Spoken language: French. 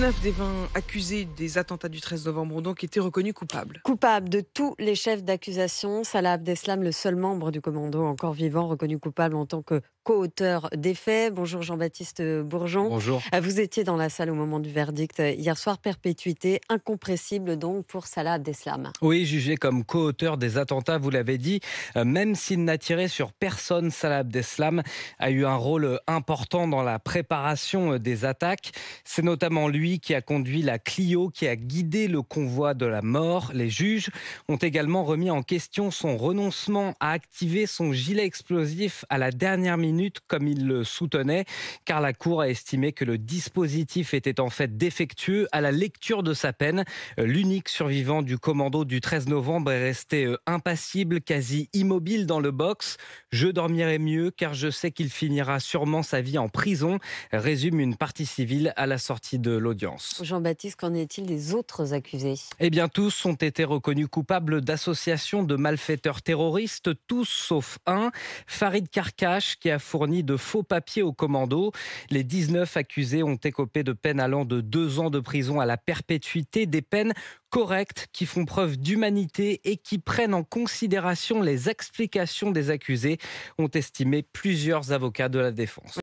19 des 20 accusés des attentats du 13 novembre ont donc été reconnus coupables. Coupable de tous les chefs d'accusation. Salah Abdeslam, le seul membre du commando encore vivant, reconnu coupable en tant que co-auteur des faits. Bonjour Jean-Baptiste Bourgeon. Bonjour. Euh, vous étiez dans la salle au moment du verdict euh, hier soir. Perpétuité incompressible donc pour Salah Abdeslam. Oui, jugé comme co-auteur des attentats, vous l'avez dit. Euh, même s'il n'a tiré sur personne, Salah Abdeslam a eu un rôle important dans la préparation des attaques. C'est notamment lui qui a conduit la Clio, qui a guidé le convoi de la mort. Les juges ont également remis en question son renoncement à activer son gilet explosif à la dernière minute, comme il le soutenait, car la Cour a estimé que le dispositif était en fait défectueux à la lecture de sa peine. L'unique survivant du commando du 13 novembre est resté euh, impassible, quasi immobile dans le box. Je dormirai mieux car je sais qu'il finira sûrement sa vie en prison, résume une partie civile à la sortie de Jean-Baptiste, qu'en est-il des autres accusés Eh bien, tous ont été reconnus coupables d'associations de malfaiteurs terroristes, tous sauf un, Farid Karkash, qui a fourni de faux papiers aux commandos. Les 19 accusés ont écopé de peines allant de deux ans de prison à la perpétuité, des peines correctes qui font preuve d'humanité et qui prennent en considération les explications des accusés, ont estimé plusieurs avocats de la défense.